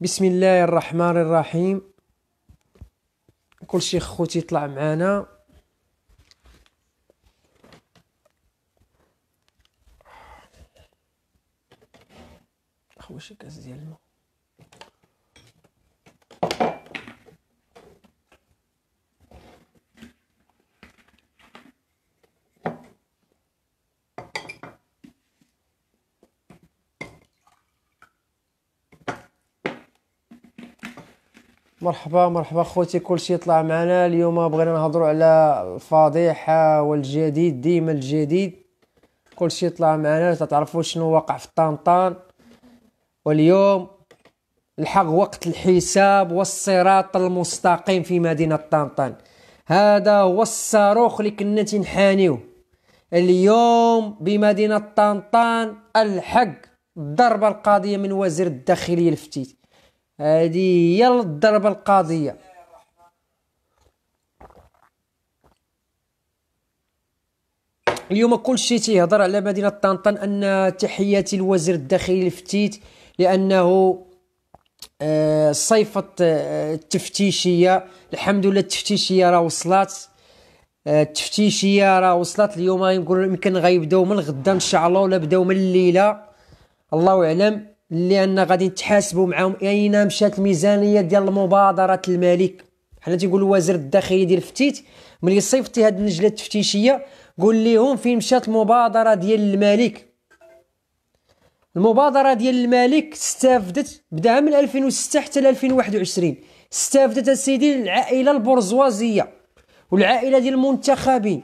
بسم الله الرحمن الرحيم كل شيء خوتي طلع معانا خوشي كاس ديال الماء مرحبا مرحبا خوتي كلشي طلع معنا اليوم بغينا نهضروا على الفضيحه والجديد ديما الجديد كلشي طلع معنا تعرفوا شنو واقع في طنطان واليوم الحق وقت الحساب والصراط المستقيم في مدينه طنطان هذا هو الصاروخ اللي كنا تنحانيو اليوم بمدينه طنطان الحق الضربه القاضيه من وزير الداخليه الفتيت هذه هي الضربه القاضيه اليوم كل شيء تيهضر على مدينه طنطا ان تحياتي لوزير الداخليه الفتيت لانه آه، صيفة آه، التفتيشية الحمد لله التفتيشية راه وصلات آه، التفتيشية راه وصلت اليوم يمكن غيبداو من غدا ان شاء الله ولا بداو من الليلة الله اعلم لان غادي نتحاسبوا معاهم اين مشات الميزانيه ديال مبادره الملك حنا تيقولوا وزير الداخليه ديال الفتيت ملي صيفطي هاد النجله التفتيشيه قول لهم فين مشات المبادره ديال الملك المبادره ديال الملك استافدت بداها من 2006 حتى 2021 استافدت السيدي العائله البرجوازيه والعائله ديال المنتخبين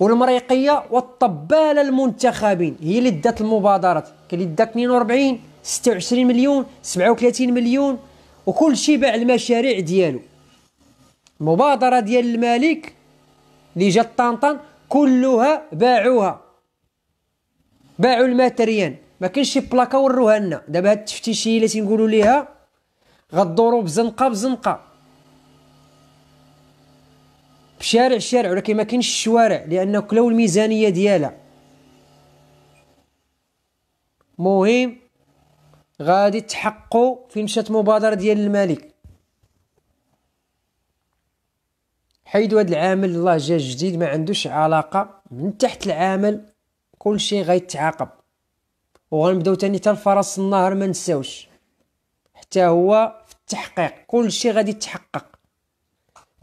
والمريقيه والطباله المنتخبين هي اللي دات المبادرات كاين اللي دات 42 26 مليون 37 مليون وكل شيء باع المشاريع ديالو المبادره ديال الملك اللي جات طنطا كلها باعوها باعوا الماتريان ما كانش شي بلاكه وروها لنا دابا هاد التفتيشيه اللي تنقولوا ليها غدوروا بزنقه بزنقه بشارع شارع ولكن ما كاينش الشوارع لانه كلاو الميزانيه ديالها مهم غادي تحققوا فين مشات مبادره ديال الملك حيدوا هذا العامل الله جا جديد ما عندوش علاقه من تحت العامل كل شيء غيتعاقب وغنبداو تاني حتى الفرس النهر ما نساوش حتى هو في التحقيق كل شيء غادي يتحقق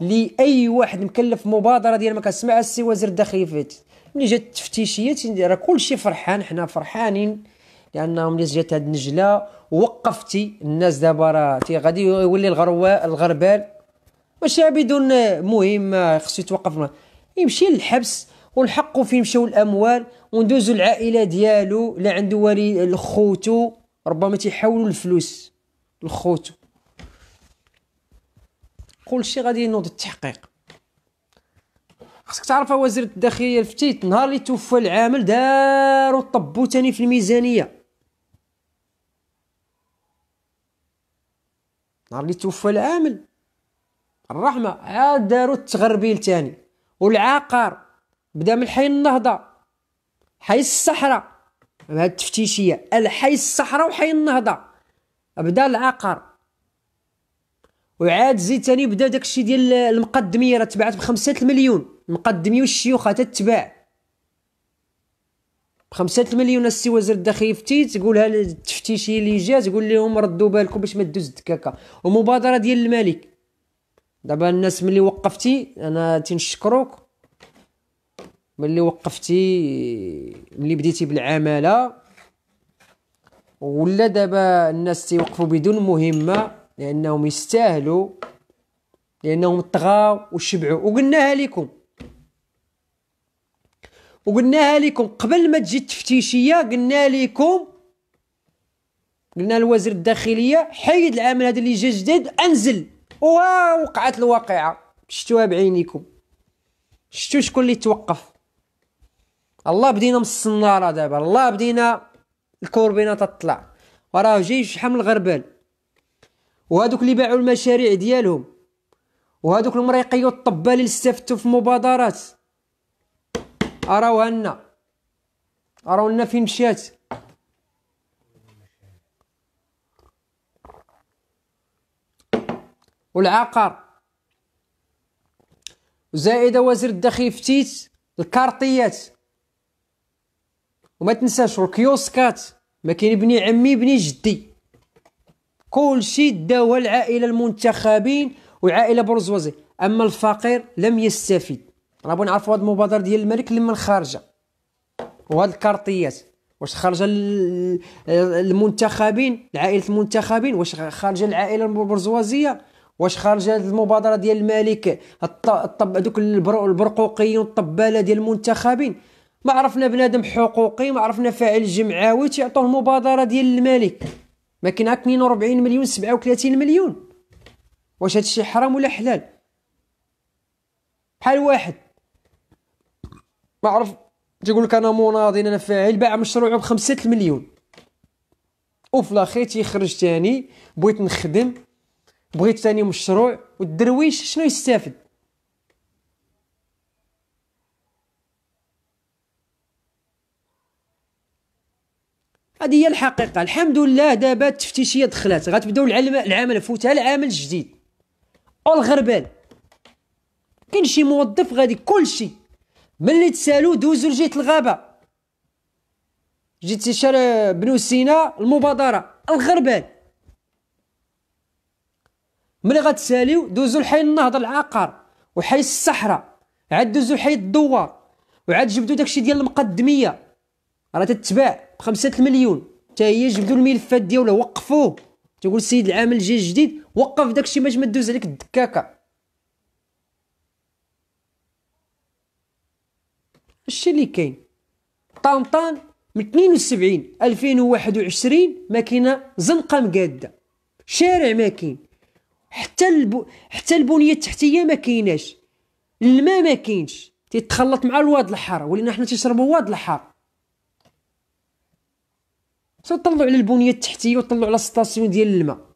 لاي واحد مكلف مبادره ديال ما كنسمعها السي وزير الداخليه فات ملي جات التفتيشيات راه كل شيء فرحان حنا فرحانين لانهم جات هاد النجله ووقفتي الناس دابا راه غادي يولي الغرواء الغربال ماشي بدون مهم خصو يتوقف يمشي للحبس ونحقوا فين مشاو الاموال وندوزو العائله ديالو لا عنده والي لخوتو ربما تيحاولوا الفلوس لخوتو كل شيء غادي ينوض التحقيق خصك تعرف وزير الداخليه الفتيت نهار اللي توفى العامل داروا الطبو تاني في الميزانيه نهار اللي توفى العامل الرحمه عاد داروا التغربيل تاني والعقار بدا من حي النهضه حي الصحراء مع التفتيشيه الحي الصحراء وحي النهضه بدا العقار وعاد زيد تاني بدا داكشي ديال المقدميه راه تباعت بخمسة المليون المقدميه والشيوخ تتباع بخمسة مليون السي وزير الداخليه فتي تقولها التفتيشية اللي جا تقول لهم ردوا بالكم باش ما دوز الدكاكه ومبادره ديال الملك دابا الناس ملي وقفتي انا تنشكروك ملي وقفتي ملي بديتي بالعماله ولا دابا الناس تيوقفوا بدون مهمه لانهم يستاهلوا لانهم طغاو وشبعوا وقلناها لكم وقلناها لكم قبل ما تجي التفتيشيه قلنا لكم قلنا لوزير الداخليه حيد العامل هذا اللي جا جديد انزل ووقعت الواقعه شفتوها بعينيكم شفتوا شكون اللي توقف الله بدينا من الصناره دابا الله بدينا الكوربينه تطلع وراه جاي شحال من الغربال وهذوك اللي باعوا المشاريع ديالهم وهذوك المريقيه الطبه اللي استفدتوا في مبادرات اراو لنا أراو لنا فين مشات والعقار زائد وزير الداخلية فتيت الكارطيات وما تنساش الكيوسكات ما كاين ابني عمي ابني جدي كلشي داوها العائله المنتخبين وعائلة برزوازي اما الفقير لم يستفيد راه بغينا نعرفوا هاد المبادره ديال الملك لمن خارجه وهاد الكارطيات واش خارجه المنتخبين لعائله المنتخبين واش خارجه العائله البرجوازيه واش خارجه هاد المبادره ديال الملك الطب دوك البرقوقيين والطباله ديال المنتخبين ما عرفنا بنادم حقوقي ما عرفنا فاعل جمعاوي تيعطوه مبادره ديال الملك ما كاين 42 مليون 37 مليون واش هادشي حرام ولا حلال بحال واحد ما عرف تيقول لك انا مناضل انا فاعل باع مشروعه ب 5 المليون وفي الاخير تيخرج تاني بغيت نخدم بغيت تاني مشروع والدرويش شنو يستافد هذه هي الحقيقة الحمد لله دابا التفتيشية دخلات غتبداو العام العمل الفوت العام الجديد الغربال كاين شي موظف غادي كلشي ملي تسالو دوزو لجهه الغابه جيت تيشار بنو سينا المبادره الغربان ملي غتساليو دوزو لحي النهضه العقار وحي الصحراء عاد دوزو حي الدوار وعاد جبدو داكشي ديال المقدميه راه تتباع بخمسة المليون حتى هي جبدو الملفات ديالها وقفوه تقول السيد العامل الجاي الجديد وقف داكشي باش ما دوز عليك الدكاكه الشيء اللي كاين طانطان من 72 2021 ماكينه زنقه مقاده شارع ما كاين حتى الب... حتى البنيه التحتيه ما كايناش الماء ما كاينش تيتخلط مع الواد الحار ولينا حنا تيشربوا واد الحار تطلعوا على البنيه التحتيه وطلعوا على السطاسيون ديال الماء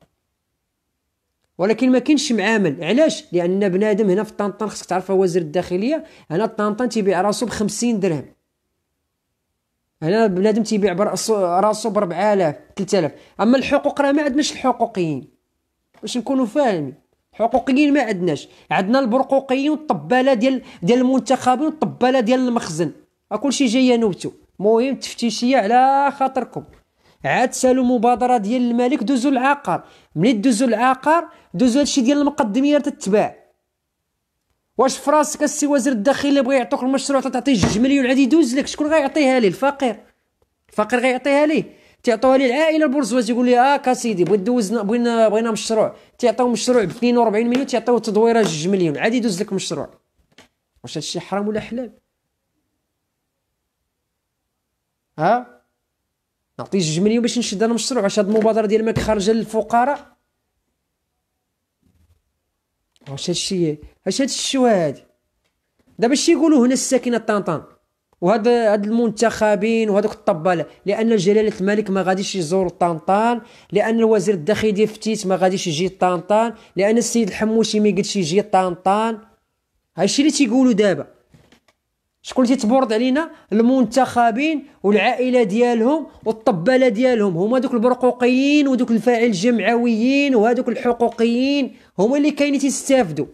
ولكن ما كاينش معامل علاش لان بنادم هنا في طنطا خصك تعرفها وزير الداخليه هنا طنطا تيبيع راسو ب 50 درهم هنا بنادم تيبيع راسو ب 4000 3000 اما الحقوق راه ما عندناش الحقوقيين باش نكونوا فاهمين حقوقيين ما عندناش عندنا البرقوقيين والطباله ديال ديال المنتخبين والطباله ديال المخزن كلشي جايه نوبتو المهم تفتيشيه على خاطركم عاد سالوا مبادره ديال الملك دوزو العقار ملي دوزو العقار دوزو هادشي ديال المقدميه تتباع واش في راسك السي وزير الداخليه بغى يعطوك المشروع تعطيه جوج مليون عاد يدوز لك شكون غيعطيها ليه الفقير الفقير غيعطيها ليه تعطوها ليه العائله البرجواز يقول لي هاكا آه، سيدي بغيت دوزنا بغينا بغينا مشروع تعطيو مشروع ب 42 مليون تعطيو تدويره جوج مليون عاد يدوز لك مشروع واش هادشي حرام ولا حلال ها نعطي جوج مليون باش نشد انا مشروع واش هاد المبادره ديال ماك خارجه للفقراء واش هادشي اش هاد الشو هاد دابا شي يقولوا هنا الساكنه طنطان وهاد هاد المنتخبين وهذوك الطباله لان جلاله الملك ما غاديش يزور طنطان لان الوزير الداخلي ديال فتيت ما غاديش يجي طنطان لان السيد الحموشي ما يقدش يجي طنطان هادشي اللي تيقولوا دابا شكون اللي تيتبورد علينا المنتخبين والعائله ديالهم والطباله ديالهم هما دوك البرقوقيين ودوك الفاعل الجمعويين وهذوك الحقوقيين هما اللي كاينين تيستافدوا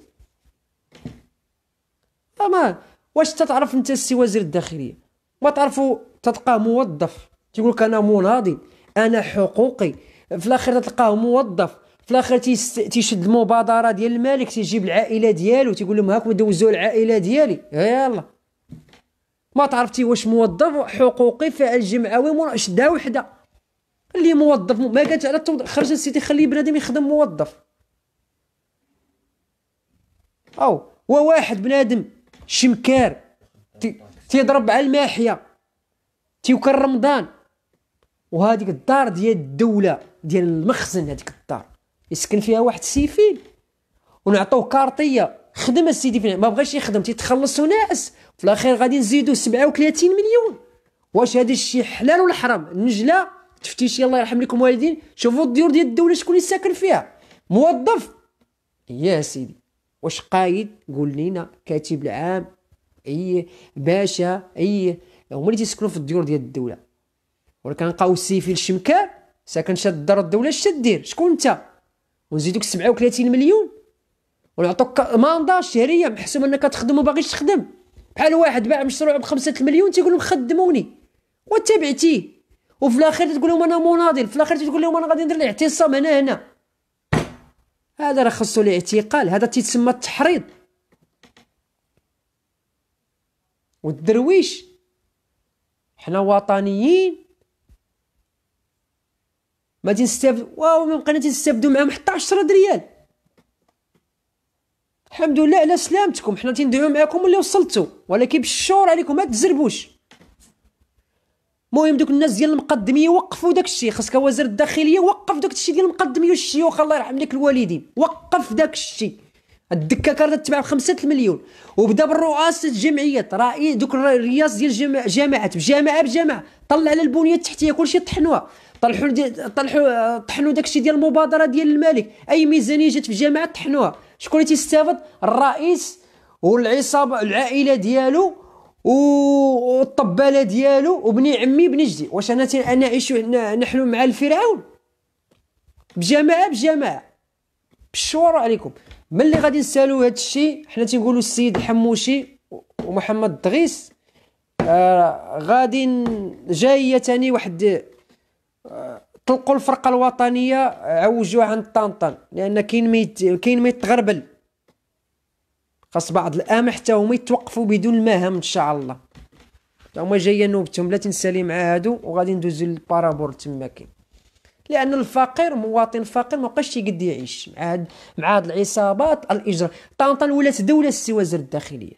تمام واش تتعرف انت السي وزير الداخليه ما تعرفوا تتلقاه موظف تيقول لك انا مناضل انا حقوقي في الاخر تلقاه موظف في الاخر تيشد المبادره ديال الملك تيجيب العائله ديالو تيقول لهم هاكم دوزوا العائله ديالي يلاه ما تعرفتي واش موظف حقوقي فعل جمعوي شدها وحده اللي موظف ما كانت على التوضيح خرج سيتي خلي بنادم يخدم موظف او وواحد بنادم شمكار تيضرب على الماحيه تيوكل رمضان وهذيك الدار ديال الدوله ديال المخزن هذيك الدار يسكن فيها واحد سيفين ونعطوه كارطيه يخدم السيدي ما بغاش يخدم تيتخلص ناس في الاخير غادي نزيدو 37 مليون واش هذا الشيء حلال ولا حرام النجله تفتيش الله يرحم لكم والدين شوفوا الديور ديال الدوله شكون اللي ساكن فيها موظف يا سيدي واش قايد قول لينا كاتب العام اي باشا اي هما اللي تيسكنوا في الديور ديال الدوله ولكن كنلقاو في الشمكار ساكن شاد دار الدوله اش تدير شكون انت ونزيدوك 37 مليون ولا عطوك ماندا شهريه محسوب انك تخدم باغيش تخدم بحال واحد باع مشروع بخمسة مليون تيقول لهم خدموني وتابعتي وفي الاخر تقول لهم انا مناضل في الاخر تقول لهم انا غادي ندير الاعتصام هنا هنا هذا راه خصو الاعتقال هذا تيتسمى التحريض والدرويش حنا وطنيين ما تنستافد واو ما بقينا تنستافدو معاهم حتى 10 دريال الحمد لله على سلامتكم حنا تندعو معاكم اللي وصلتوا ولكن بالشور عليكم ما تزربوش المهم دوك الناس ديال المقدميه وقفوا داك الشيء خاصك وزير الداخليه وقف داك الشيء ديال المقدميه والشيوخ الله يرحم لك الوالدين وقف داك الشيء الدكه كانت تتباع ب 5 المليون وبدا بالرؤساء الجمعيات رئيس دوك الرياس ديال جماعات جماعه بجماعه بجماعه طلع على البنيه التحتيه كلشي طحنوها طلحوا دي طلحوا طحنوا داك الشيء ديال المبادره ديال الملك اي ميزانيه جات في جماعه طحنوها شكون اللي تيستافد الرئيس والعصابه العائله ديالو والطباله ديالو وبني عمي بني جدي واش انا نعيش نحن مع الفرعون بجماعه بجماعه بالشورى عليكم ملي غادي نسالو هذا الشيء حنا تنقولوا السيد الحموشي ومحمد الدغيس آه غادي جايه ثاني واحد آه طلقوا الفرقه الوطنيه عوجوها عند طنطن لان كاين ميت كاين ميتغربل خاص بعض الأم حتى هما يتوقفوا بدون المهام ان شاء الله هما جايه نوبتهم لا تنسالي مع هادو وغادي ندوزو للبارابور تما كاين لان الفقير مواطن فقير مبقاش تيقد يقد يعيش مع هاد مع هاد العصابات الاجرام طنطا ولات دوله السي وزير الداخليه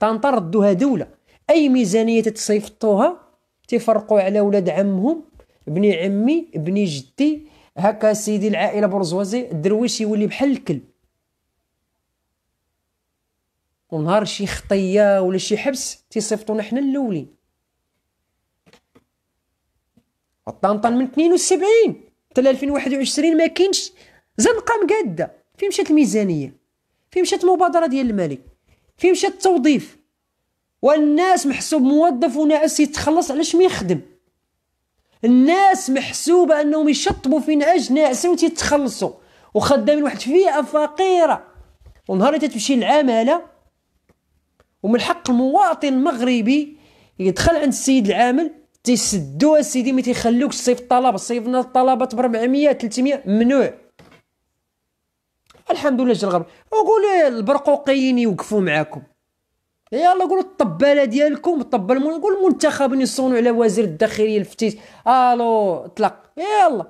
طنطا ردوها دوله اي ميزانيه تتصيفطوها تفرقوا على ولاد عمهم بني عمي بني جدي هكا سيدي العائله برزوازي الدرويش يولي بحال الكل ونهار شي خطيه ولا شي حبس تيصيفطونا حنا الاولين الطنطن من 72 حتى 2021 ما كاينش زنقه مقاده فين مشات الميزانيه فين مشات المبادره ديال الملك فين مشات التوظيف والناس محسوب موظف وناعس يتخلص علاش ما يخدم الناس محسوبه انهم يشطبوا في نعاج ناعسين وتيتخلصوا وخدامين واحد فئه فقيره ونهار تتمشي العماله ومن حق المواطن المغربي يدخل عند السيد العامل تيسدوها اسيدي ما تيخلوكش تصيف الطلبه صيفنا الطلبه ب 400 300 ممنوع الحمد لله جا الغرب وقول البرقوقيين يوقفوا معاكم يلا قولوا الطباله ديالكم الطبال نقول المنتخبين يصونوا على وزير الداخليه الفتيت الو طلق يلا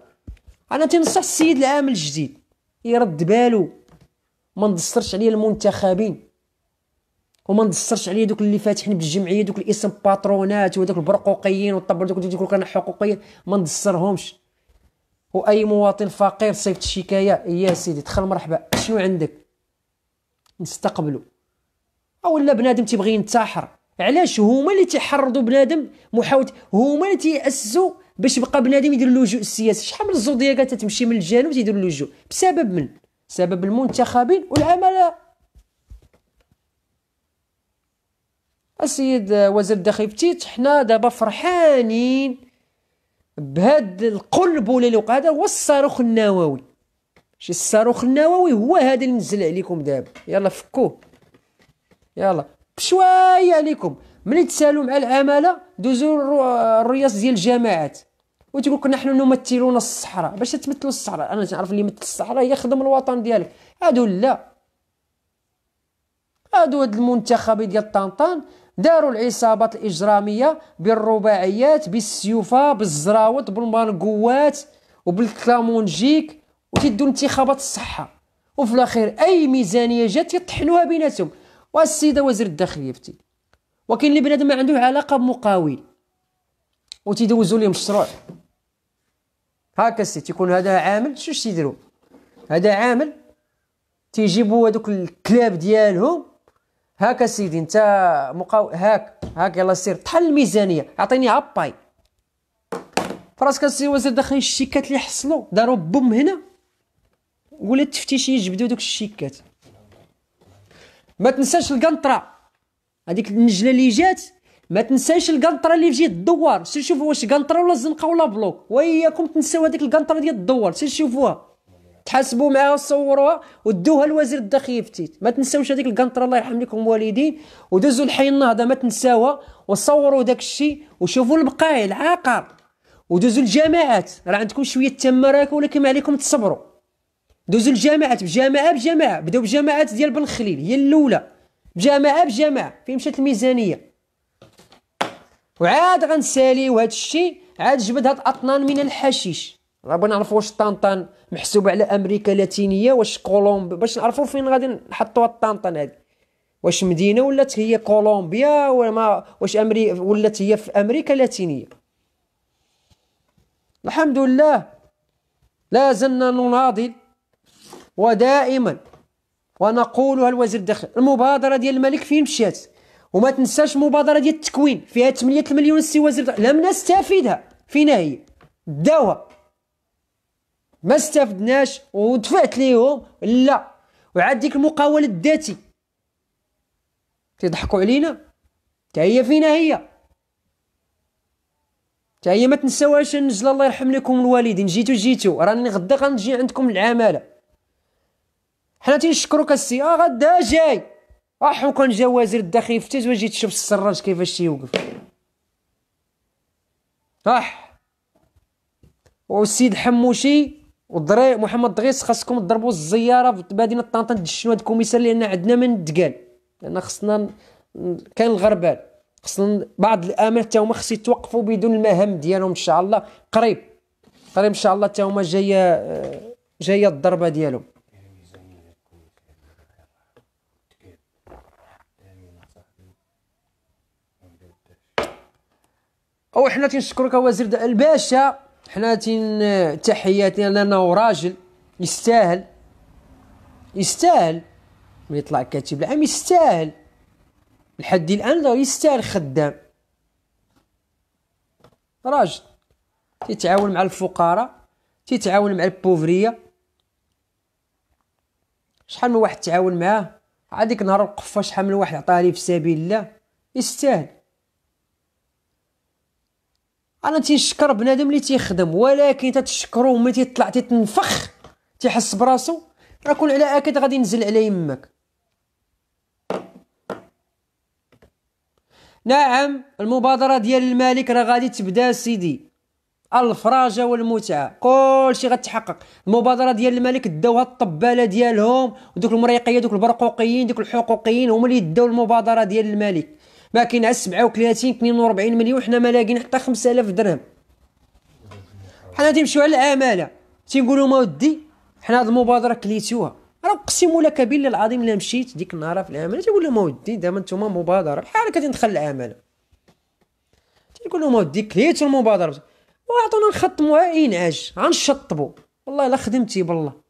انا تنصح السيد العام الجديد يرد بالو ما ندسرش عليه المنتخبين وما ندسرش عليه دوك اللي فاتحين بالجمعيه دوك الاسم باترونات ودوك البرقوقيين والطبل دوك دوك كان حقوقيين ما ندسرهمش واي مواطن فقير صيفط شكايه يا سيدي دخل مرحبا شنو عندك نستقبلو لا بنادم تيبغي ينتحر علاش هما اللي تيحرضوا بنادم محاوله هما اللي تيأسسوا باش يبقى بنادم يدير اللجوء السياسي شحال من الزودياكات تتمشي من الجنوب تيدير اللجوء بسبب من سبب المنتخبين والعملاء السيد وزير الداخليه بتيت حنا دابا فرحانين بهاد ولا اللي وقع هذا هو الصاروخ النووي شي الصاروخ النووي هو هذا اللي نزل عليكم دابا يلا فكوه يلا بشويه عليكم ملي تسالوا مع العماله دوزوا الرياس ديال الجماعات وتقول لك نحن نمثلون الصحراء باش تمثلوا الصحراء انا تعرف اللي يمثل الصحراء يخدم الوطن ديالك هادو لا هادو هاد المنتخب ديال طنطان داروا العصابات الاجراميه بالرباعيات بالسيوفه بالزراوط بالمانقوات وبالكلامونجيك وتدوا انتخابات الصحه وفي الاخير اي ميزانيه جات يطحنوها بيناتهم والسيده وزير الداخليه فتي وكاين اللي بنادم ما عنده علاقه بمقاول وتيدوزو ليه مشروع هاكا السي تيكون هذا عامل شو تيديروا هذا عامل تيجيبو هذوك الكلاب ديالهم هاكا سيدي انت مقاول هاك هاك يلا سير طحن الميزانيه اعطيني عباي فراسك السي وزير الداخلية الشيكات اللي حصلوا داروا بوم هنا ولا التفتيشيه يجبدو دوك الشيكات ما تنساش القنطره هذيك النجله اللي جات ما تنساش القنطره اللي جيت الدوار سير شوفوا واش قنطره ولا زنقه ولا بلوك وياكم تنساو هذيك القنطره ديال الدوار سير شوفوها تحاسبوا معاها وصوروها ودوها لوزير الداخليه فتيت ما تنساوش هذيك القنطره الله يرحم لكم والدين ودوزوا لحي النهضه ما تنساوها وصوروا داك الشيء وشوفوا البقايا العقار ودوزوا الجماعات راه عندكم شويه تما ولكن ما عليكم تصبروا دوزوا الجامعات بجامعه بجامعه بداو بجامعات ديال بن خليل هي الاولى بجامعه بجامعه فين مشات الميزانيه وعاد غنساليو هذا الشيء عاد جبد هاد الاطنان من الحشيش راه بغينا نعرفوا واش طانطان محسوب على امريكا اللاتينيه واش كولومب باش نعرفوا فين غادي نحطوا الطانطان هذه واش مدينه ولات هي كولومبيا ولا ما واش امري ولات هي في امريكا اللاتينيه الحمد لله لا زلنا نناضل ودائما ونقولها الوزير الداخل المبادره ديال الملك فين مشات وما تنساش المبادره ديال التكوين فيها 8 مليون السي وزير لم نستفيدها فينا هي داوها ما استفدناش ودفعت ليهم لا وعاد ديك المقاول الذاتي تضحكوا علينا حتى هي فينا هي حتى هي ما تنساوهاش نجل الله يرحم لكم الوالدين جيتو جيتو راني غدا غنجي عندكم العماله حنا تنشكروك السي اه غدا جاي اح آه، وكان جا وزير الداخليه فتاز واجي تشوف السراج كيفاش تيوقف اح آه. والسيد حموشي ودري محمد دغيس خاصكم تضربوا الزياره في مدينه طنطا تدشنوا هاد الكوميسار لان عندنا من تقال لان خصنا كان الغربال خصنا بعض الامر حتى هما خص يتوقفوا بدون المهام ديالهم ان شاء الله قريب قريب ان شاء الله حتى هما جايه آه، جايه الضربه ديالهم او حنا تنشكرك وزير الباشا حنا تن تحياتنا لانه راجل يستاهل يستاهل ملي يطلع كاتب العام يستاهل لحد الان راه يستاهل خدام راجل تيتعاون مع الفقراء تيتعاون مع البوفريه شحال من واحد تعاون معاه عاديك نهار القفه شحال من واحد عطاه في سبيل الله يستاهل انا تيشكر بنادم اللي تيخدم ولكن تتشكرو ملي تيطلع تيتنفخ تيحس براسو راه كون على اكيد غادي ينزل على يمك نعم المبادره ديال الملك راه غادي تبدا سيدي الفراجه والمتعه كلشي غتحقق المبادره ديال الملك داوها الطباله ديالهم ودوك المريقيه دوك البرقوقيين دوك الحقوقيين هما اللي داو المبادره ديال الملك ما كاين عا 37 42 مليون حنا ما لاقين حتى 5000 درهم حنا تيمشيو على العماله تيقولوا ما ودي حنا هاد المبادره كليتوها راه اقسم لك بالله العظيم الا مشيت ديك النهار في العماله تيقول لهم ودي دابا نتوما مبادره بحال كتدخل العماله تيقول لهم ودي كليتو المبادره واعطونا نخطموها اي نعاج غنشطبو والله الا خدمتي بالله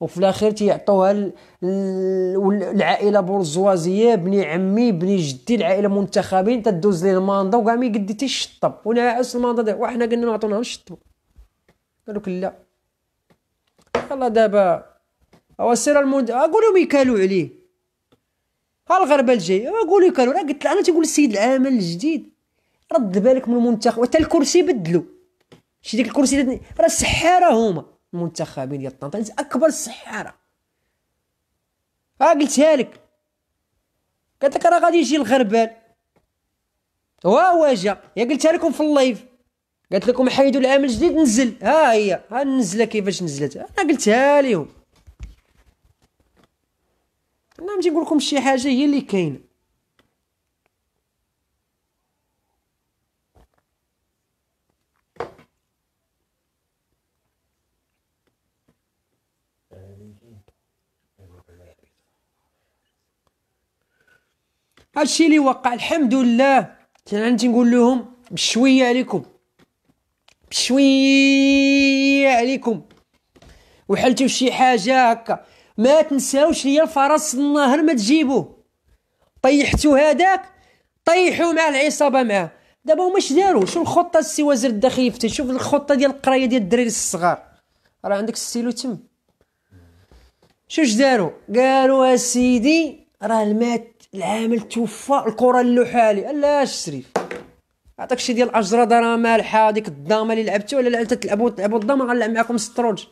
وفي الاخير تيعطوها العائله برجوازيه بني عمي بني جدي العائله منتخبين تدوز ليه الماندا وكاع ما يقد تيشطب ونعس الماندا وحنا قلنا نعطونا نشطبو قالوك لا يلا دابا هو سير المد اقول لهم يكالوا عليه ها الغربه الجاي اقول يكالو راه قلت انا تيقول السيد العامل الجديد رد بالك من المنتخب حتى الكرسي بدلو شتي ديك الكرسي راه السحاره هما المنتخبين ديال طنطا اكبر السحاره ها قلتها لك قالت لك راه غادي يجي الغربال ها واجا يا قلتها لكم في اللايف قالت لكم حيدوا العام الجديد نزل ها هي ها النزله كيفاش نزلت انا قلتها لهم انا نجي نقول لكم شي حاجه هي اللي كاينه هادشي اللي وقع الحمد لله انا نقول لهم بشويه عليكم بشويه عليكم وحلتوا شي حاجه هكا ما تنساوش ليا الفرس النهر ما تجيبوه طيحتو هذاك طيحوا مع العصابه معاه دابا هما اش داروا شو الخطه السي وزير الداخليه يفتي شوف الخطه ديال القرايه ديال الدراري الصغار راه عندك السيلو تم شو اش داروا قالوا اسيدي راه المات العامل توفى الكره اللوحه عليه لا الشريف عطاك شي ديال الاجره راه مالحه ديك الضامه اللي لعبتو ولا لعبت تلعبوا تلعبوا الضامه غنلعب معاكم ستروج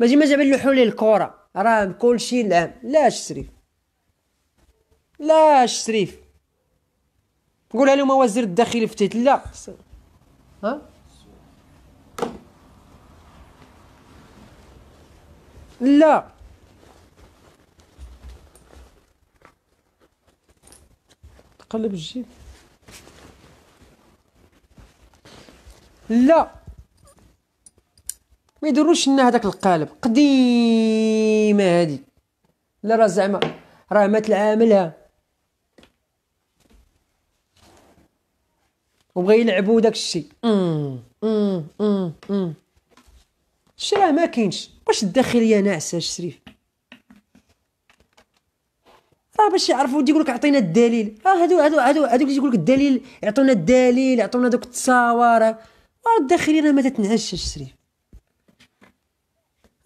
ماجي ما جاب اللحولي الكره راه كلشي لعب لا الشريف لا الشريف قولها لهم وزير الداخلي فتيت لا ها لا قلب الجيب لا ما يدروش لنا هذاك القالب قديمه هذه لا راه زعما راه مات تلعاملها وبغى يلعبوا داك الشيء الشيء أمم، أمم، أمم، راه ما كاينش واش الداخليه ناعسه الشريف باش يعرفوا تيقول لك عطينا الدليل اه هادو هادو هادو اللي تيقول لك الدليل يعطونا الدليل يعطونا دوك التصاور راه الداخلي راه ما تتنعشش سري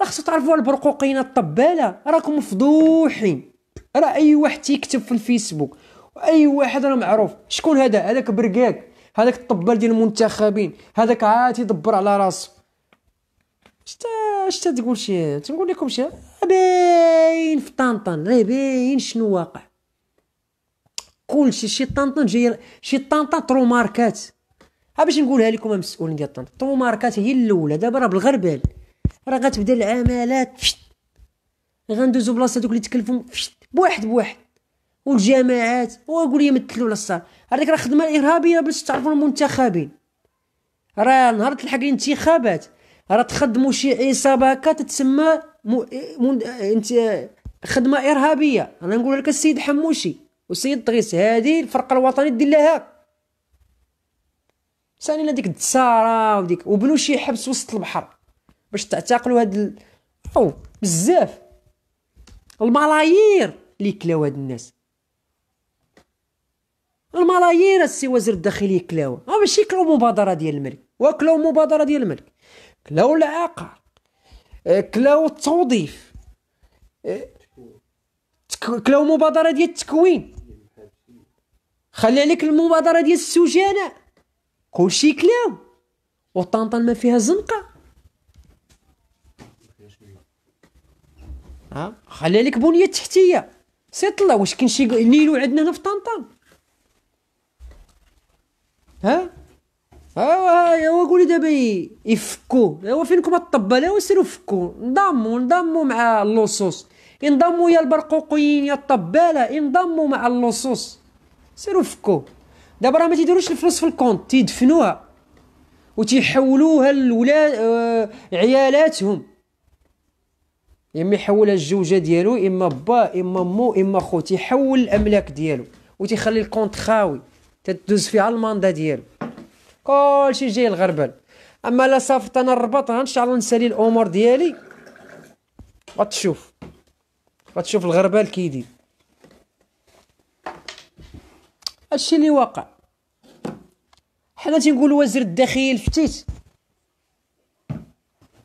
راه خصو تعرفوا البرقوقيين الطباله راكم فضوحين راه اي واحد تيكتب في الفيسبوك واي واحد راه معروف شكون هذا هذاك بركاك هذاك الطبال ديال المنتخبين هذاك عاد يدبر على راسو شتا اش تتقول شي تنقول لكم شي باين في طنطن راه باين شنو واقع كلشي شي طنطن جاي شي طنطن ترو ماركات ها باش نقولها لكم المسؤولين ديال طنطا ترو ماركات هي الاولى دابا راه بالغربال راه غتبدا العمالات غندوزو بلاصه دوك اللي تكلفهم بواحد بواحد والجماعات وقول لي مثلوا الصال هذيك راه خدمه ارهابيه باش تعرفوا المنتخبين راه نهار تلحق الانتخابات راه تخدموا شي عصابه هكا تتسمى مو... مو... انت خدمه ارهابيه انا نقول لك السيد حموشي والسيد طغيس هذه الفرقه الوطنيه دير لها ثاني ديك الدساره وديك وبنوا شي حبس وسط البحر باش تعتقلوا هاد ال... او بزاف الملايير اللي كلاو هاد الناس الملايير السي وزير الداخليه كلاو ماشي كلاو مبادره ديال الملك وكلاو مبادره ديال الملك كلاو العقار آه، كلاو التوظيف آه، كلاو مبادره ديال التكوين خلي عليك المبادره ديال السجناء كلشي كلاو وطنطا ما فيها زنقه ها خلي عليك بنيه تحتيه سي طلع واش كاين شي نيلو عندنا هنا في طنطا ها أه، ايوا هو قولي دابا يفكو هو أه، فينكم الطبله ايوا سيروا فكو انضموا انضموا مع اللصوص انضموا يا البرقوقيين يا الطباله انضموا مع اللصوص سيروا فكو دابا راه ما تيديروش الفلوس في الكونت تيدفنوها وتيحولوها لولاد آه... عيالاتهم اما يحولها الجوجه ديالو اما با اما مو اما خو تيحول الاملاك ديالو وتيخلي الكونت خاوي تدوز فيها الماندا ديالو كلشي جاي الغربل اما لا صافط انا الرباط ان شاء الله نسالي الامور ديالي غتشوف غتشوف الغربال كيدير هادشي اللي واقع حنا تنقول وزير الداخليه الفتيت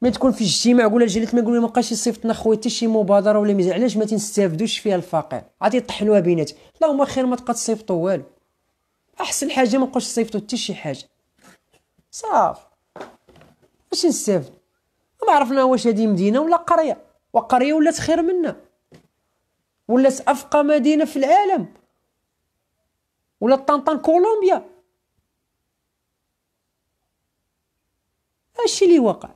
ما تكون في اجتماع ولا جلت ما نقول ما بقاش يصيفط لنا خويا شي مبادره ولا ميزه علاش ما تنستافدوش فيها الفقير عادي طحنوها بينات لا هما خير ما تبقى تصيفطوا والو احسن حاجه ما نبقاوش نصيفطوا حتى شي حاجه صافي اش نستافد ما عرفنا واش هادي مدينه ولا قريه وقريه ولات خير منا ولات افقى مدينه في العالم ولا طنطان كولومبيا هادشي اللي وقع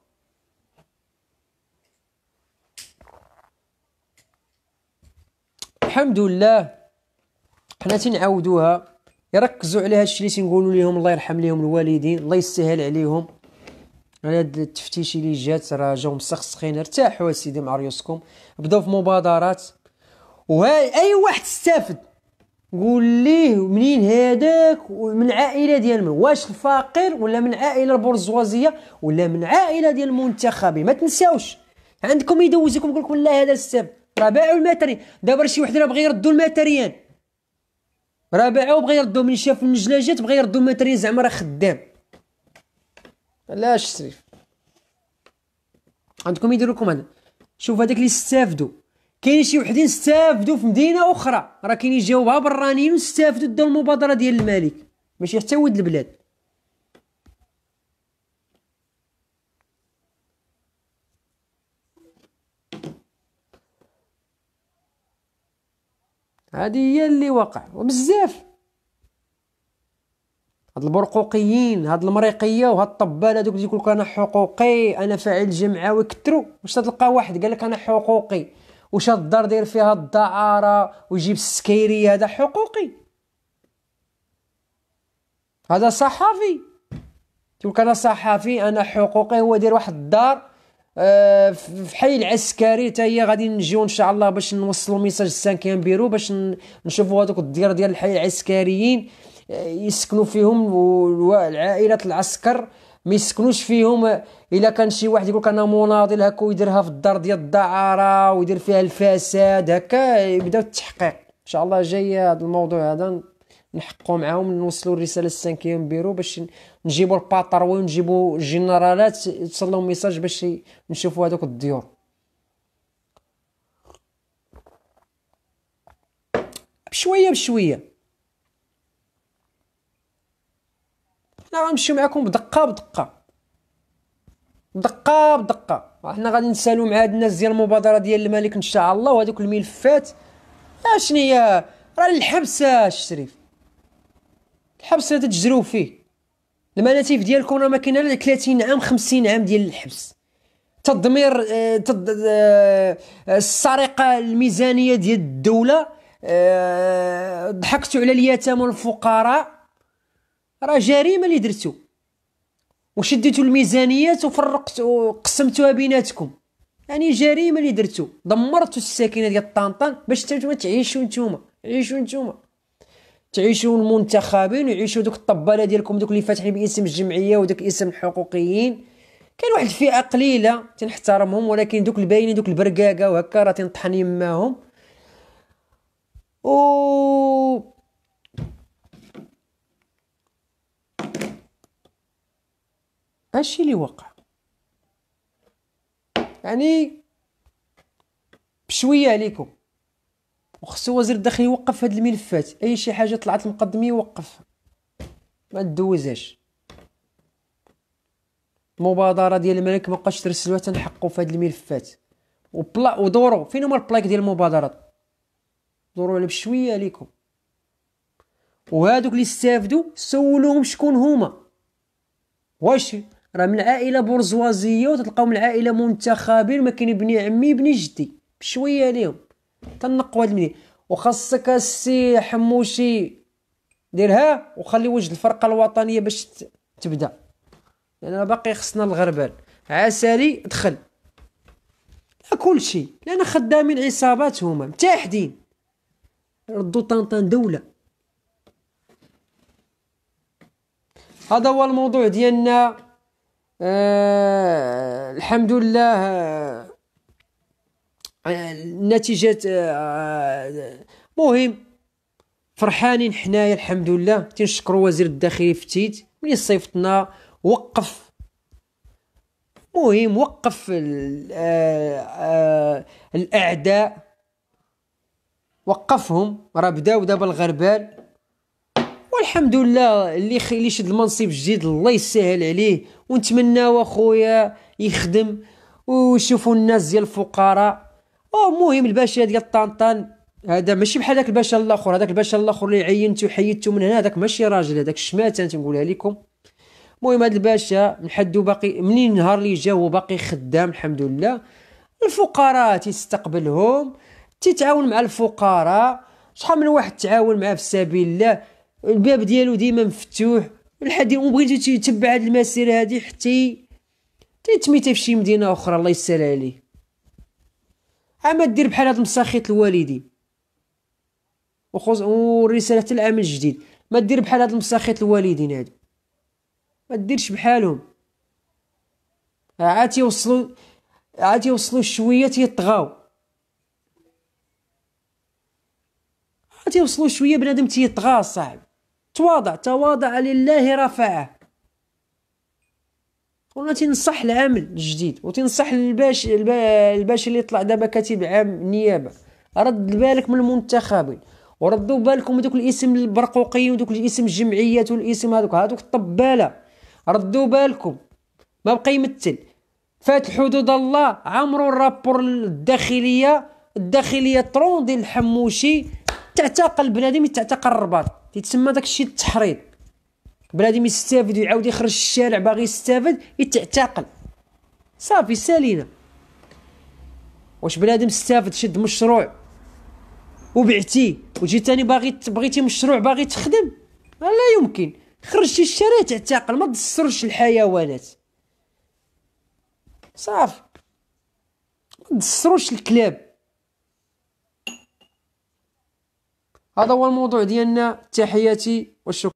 الحمد لله حنا تنعاودوها يركزوا على هادشي اللي تنقولوا لهم الله يرحم لهم الوالدين الله يسهل عليهم على هاد التفتيش اللي جات راه جاو مسخسخين ارتاحوا اسيدي مع ريوسكم بداو في مبادرات وهاي اي واحد استفد قول ليه منين هذاك من العائله ديال من واش الفقير ولا من عائله البرجوازيه ولا من عائله ديال المنتخبين ما تنساوش عندكم يدوزكم يقول لكم لا هذا السبب راه باعوا الماتري دابا شي واحد راه بغى يردوا الماتريان راه باعو بغا يردو من شاف النجلاجات بغا يردو ماتريال زعما راه خدام علاش شريف عندكم يديروا لكم هذا شوف هذاك اللي استافدوا كاين شي وحدين استافدوا في مدينه اخرى راه كاين يجاوبها برانيين واستافدوا داو المبادره ديال الملك ماشي حتى ولد البلاد هذه هي اللي وقع وبزاف هاد البرقوقيين هاد المريقيه وهاد الطبال هادوك اللي يقولك انا حقوقي انا فاعل جمعوي كثروا واش تلقى واحد لك انا حقوقي واش هاد الدار داير فيها الدعاره ويجيب السكيري هذا حقوقي هذا صحافي تقولك انا صحافي انا حقوقي هو داير واحد الدار آه، في حي العسكري حتى هي غادي نجيو ان شاء الله باش نوصلوا ميساج السانكيام بيرو باش نشوفوا هذوك الديار ديال الحي العسكريين آه، يسكنوا فيهم العائلات العسكر ما يسكنوش فيهم الا كان شي واحد يقول لك انا مناضل هكا ويديرها في الدار ديال الدعاره ويدير فيها الفساد هكا يبداو التحقيق ان شاء الله جاي هذا الموضوع هذا نحقوا معاهم نوصلوا الرساله السانكيام بيرو باش نجيبوا الباتروي ونجيبوا الجنرالات يتصلوا ميساج باش نشوفوا هذوك الديور بشويه بشويه حنا غنمشيو معاكم بدقه بدقه دقه بدقه حنا غادي نسالو مع هاد الناس ديال المبادره ديال الملك ان شاء الله وهذوك الملفات اشنو هي راه الحبس الشريف آه، الحبس هذا تجريو فيه المناتيف ديالكم راه ما كاين لا 30 عام 50 عام ديال الحبس تضمير آه، تض... آه، السرقه الميزانيه ديال الدوله آه، ضحكتوا على اليتامى والفقراء راه جريمه اللي درتو وشديتوا الميزانيات وفرقتوا وقسمتوها بيناتكم يعني جريمه اللي درتو دمرتوا الساكنه ديال طنطا باش تعيشوا نتوما عيشوا نتوما تعيشوا المنتخبين ويعيشوا دوك الطباله ديالكم دوك اللي فاتحين باسم الجمعيه ودوك اسم الحقوقيين كاين واحد الفئه قليله تنحترمهم ولكن دوك الباينين دوك البرقاقه وهكا راه تنطحن يماهم و هادشي اللي وقع يعني بشويه عليكم وخصو وزير الداخليه يوقف هاد الملفات اي شي حاجه طلعت المقدميه يوقف ما تدوزهاش المبادره ديال الملك ما بقاش ترسلوها تنحقوا في هاد الملفات وبلا ودورو فين هما البلايك ديال المبادرات دورو على بشويه ليكم وهادوك اللي استافدوا سولوهم شكون هما واش راه من عائله برجوازيه وتلقاو من عائله منتخبين ما كاين ابن عمي ابن جدي بشويه ليهم تنقوا هاد المنيل وخاصك السي حموشي ديرها وخلي وجه الفرقه الوطنيه باش تبدا لان يعني باقي خصنا الغربال عسالي دخل لا كلشي لان خدامين عصابات هما متحدين ردوا طنطان دوله هذا هو الموضوع ديالنا آه الحمد لله نتيجة آه، مهم فرحانين حنايا الحمد لله تنشكر وزير الداخلية فتيت ملي صيفطنا وقف مهم وقف آه، آه، الاعداء وقفهم راه بداو دابا الغربال والحمد لله اللي اللي شد المنصب جديد الله يسهل عليه ونتمناو اخويا يخدم ويشوفوا الناس ديال الفقراء او المهم الباشا ديال طنطان هذا ماشي بحال داك الباشا الاخر هذاك الباشا الاخر اللي عينتو وحيدته من هنا هذاك ماشي راجل هذاك الشماته تنقولها لكم المهم هذا الباشا نحدو باقي منين النهار اللي جا هو باقي خدام الحمد لله الفقراء تيستقبلهم تيتعاون مع الفقراء شحال من واحد تعاون معاه في سبيل الله الباب ديالو ديما مفتوح ما وبغيتو تيتبع هذه المسيره هذه حتى تيتميتها في شي مدينه اخرى الله يسهل عليه اما دير بحال هاد المساخيط الوالدي وخص ورسالة العام الجديد ما دير بحال هاد المساخيط الوالدين هادو ما ديرش بحالهم عاد يوصلوا عاد يوصلوا شويه تيطغاو عاد يوصلوا شويه بنادم تيطغى صاحبي تواضع تواضع لله رفعه وانا تنصح العامل الجديد وتنصح الباش الباش اللي طلع دابا كاتب عام نيابه رد بالك من المنتخبين وردوا بالكم من دوك الاسم البرقوقيين ودوك الاسم الجمعيات والاسم هذوك هذوك الطباله ردوا بالكم ما بقى يمثل فات حدود الله عمرو الرابور الداخليه الداخليه طرون ديال الحموشي تعتقل بنادم تعتقل الرباط تيتسمى داك الشيء التحريض بنادم يستافد ويعاود يخرج الشارع باغي يستافد يتعتقل صافي سالينا واش بنادم استافد شد مشروع وبعتي وجي تاني باغي بغيتي مشروع باغي تخدم لا يمكن خرجتي الشارع تعتقل ما تدسرش الحيوانات صافي ما تدسروش الكلاب هذا هو الموضوع ديالنا تحياتي والشكر